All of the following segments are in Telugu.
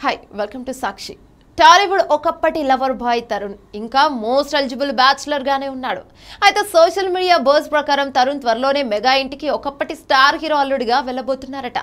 hi welcome to Sakshi Tollywood ఒకప్పటి లవర్ బాయ్ తరుణ్ ఇంకా మోస్ట్ ఎలిజిబుల్ బ్యాచులర్గానే ఉన్నాడు అయితే సోషల్ మీడియా బోర్స్ ప్రకారం తరుణ్ త్వరలోనే మెగా ఇంటికి ఒకప్పటి స్టార్ హీరో అల్లుడిగా వెళ్ళబోతున్నారట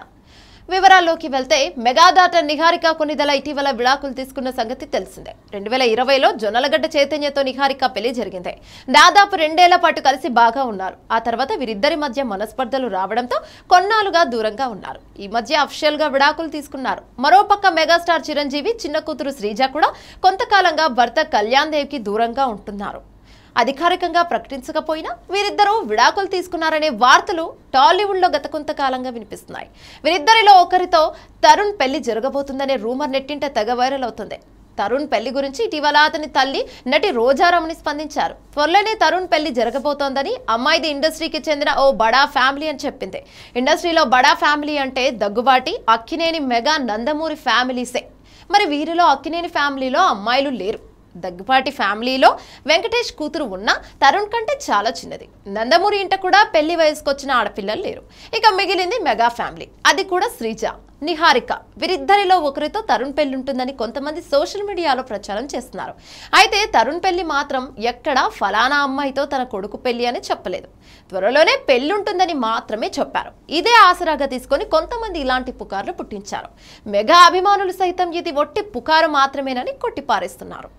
వివరాల్లోకి వెళ్తే మెగాదాట నిహారిక కొనిదల ఇటీవల విడాకులు తీసుకున్న సంగతి తెలిసిందే రెండు వేల ఇరవైలో జొన్నలగడ్డ చైతన్యతో నిహారిక పెళ్లి జరిగింది దాదాపు రెండేళ్ల పాటు కలిసి బాగా ఉన్నారు ఆ తర్వాత వీరిద్దరి మధ్య మనస్పర్ధలు రావడంతో కొన్నాళ్ళుగా దూరంగా ఉన్నారు ఈ మధ్య అఫిషియల్ గా విడాకులు తీసుకున్నారు మరోపక్క మెగాస్టార్ చిరంజీవి చిన్న కూతురు శ్రీజ కూడా కొంతకాలంగా భర్త కళ్యాణ్ దేవ్ కి దూరంగా ఉంటున్నారు అధికారికంగా ప్రకటించకపోయినా వీరిద్దరూ విడాకులు తీసుకున్నారనే వార్తలు టాలీవుడ్లో గత కొంతకాలంగా వినిపిస్తున్నాయి వీరిద్దరిలో ఒకరితో తరుణ్ పెళ్లి జరగబోతుందనే రూమర్ నెట్టింట తెగ వైరల్ అవుతుంది తరుణ్ పెళ్లి గురించి ఇటీవల అతని తల్లి నటి రోజారాముని స్పందించారు త్వరలోనే తరుణ్ పెళ్లి జరగబోతోందని అమ్మాయిది ఇండస్ట్రీకి చెందిన ఓ బడా ఫ్యామిలీ అని చెప్పింది ఇండస్ట్రీలో బడా ఫ్యామిలీ అంటే దగ్గుబాటి అక్కినేని మెగా నందమూరి ఫ్యామిలీసే మరి వీరిలో అక్కినేని ఫ్యామిలీలో అమ్మాయిలు లేరు దగ్గుపాటి ఫ్యామిలీలో వెంకటేష్ కూతురు ఉన్న తరుణ్ కంటే చాలా చిన్నది నందమూరి ఇంట కూడా పెళ్లి వయసుకొచ్చిన ఆడపిల్లలు లేరు ఇక మిగిలింది మెగా ఫ్యామిలీ అది కూడా శ్రీజ నిహారిక వీరిద్దరిలో ఒకరితో తరుణ్ పెళ్లి ఉంటుందని కొంతమంది సోషల్ మీడియాలో ప్రచారం చేస్తున్నారు అయితే తరుణ్ పెళ్లి మాత్రం ఎక్కడా ఫలానా అమ్మాయితో తన కొడుకు పెళ్లి అని చెప్పలేదు త్వరలోనే ఉంటుందని మాత్రమే చెప్పారు ఇదే ఆసరాగా తీసుకొని కొంతమంది ఇలాంటి పుకార్లు పుట్టించారు మెగా అభిమానులు సైతం ఇది ఒట్టి పుకారు మాత్రమేనని కొట్టిపారేస్తున్నారు